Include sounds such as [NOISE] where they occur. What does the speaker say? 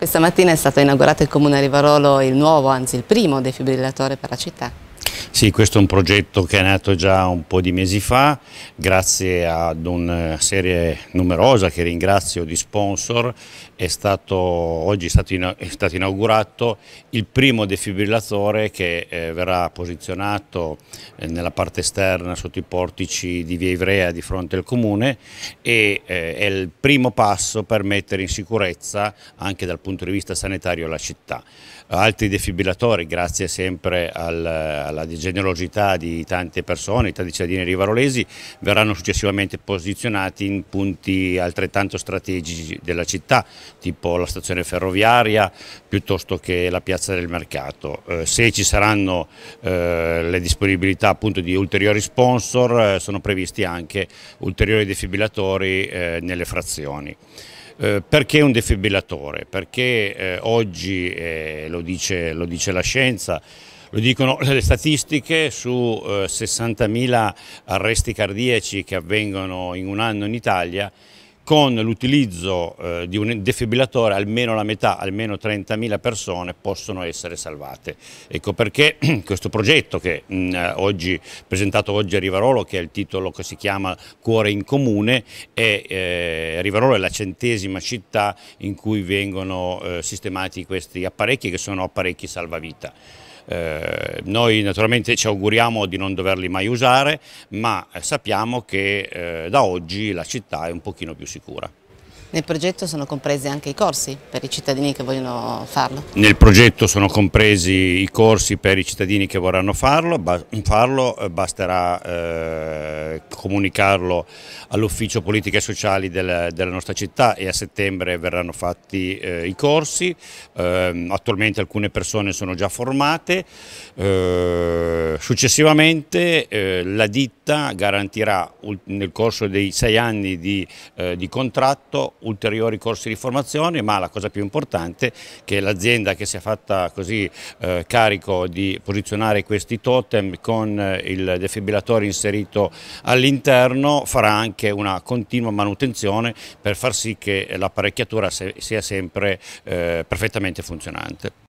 Questa mattina è stato inaugurato in Comune a Rivarolo il nuovo, anzi il primo defibrillatore per la città. Sì, questo è un progetto che è nato già un po' di mesi fa, grazie ad una eh, serie numerosa che ringrazio di sponsor, è stato, oggi è stato, inaugurato il primo defibrillatore che eh, verrà posizionato eh, nella parte esterna sotto i portici di Via Ivrea di fronte al Comune e è il primo passo per mettere in sicurezza anche dal punto di vista sanitario la città. Altri defibrillatori, grazie sempre alla, alla DG generosità di tante persone, tanti cittadini rivarolesi, verranno successivamente posizionati in punti altrettanto strategici della città, tipo la stazione ferroviaria piuttosto che la piazza del mercato. Eh, se ci saranno eh, le disponibilità appunto di ulteriori sponsor, eh, sono previsti anche ulteriori defibrillatori eh, nelle frazioni eh, perché un defibrillatore? Perché eh, oggi, eh, lo, dice, lo dice la scienza, lo dicono le statistiche su 60.000 eh, arresti cardiaci che avvengono in un anno in Italia, con l'utilizzo eh, di un defibrillatore almeno la metà, almeno 30.000 persone possono essere salvate. Ecco perché [CLEARS THROAT] questo progetto che mm, eh, oggi, presentato oggi a Rivarolo, che è il titolo che si chiama Cuore in Comune, è, eh, Rivarolo è la centesima città in cui vengono eh, sistemati questi apparecchi che sono apparecchi salvavita. Eh, noi naturalmente ci auguriamo di non doverli mai usare, ma eh, sappiamo che eh, da oggi la città è un pochino più sicura. Nel progetto sono compresi anche i corsi per i cittadini che vogliono farlo? Nel progetto sono compresi i corsi per i cittadini che vorranno farlo, farlo eh, basterà eh, comunicarlo all'ufficio politiche e sociali del, della nostra città e a settembre verranno fatti eh, i corsi, eh, attualmente alcune persone sono già formate, ehm, successivamente eh, la ditta questa garantirà nel corso dei sei anni di, eh, di contratto ulteriori corsi di formazione, ma la cosa più importante è che l'azienda che si è fatta così eh, carico di posizionare questi totem con eh, il defibrillatore inserito all'interno farà anche una continua manutenzione per far sì che l'apparecchiatura sia sempre eh, perfettamente funzionante.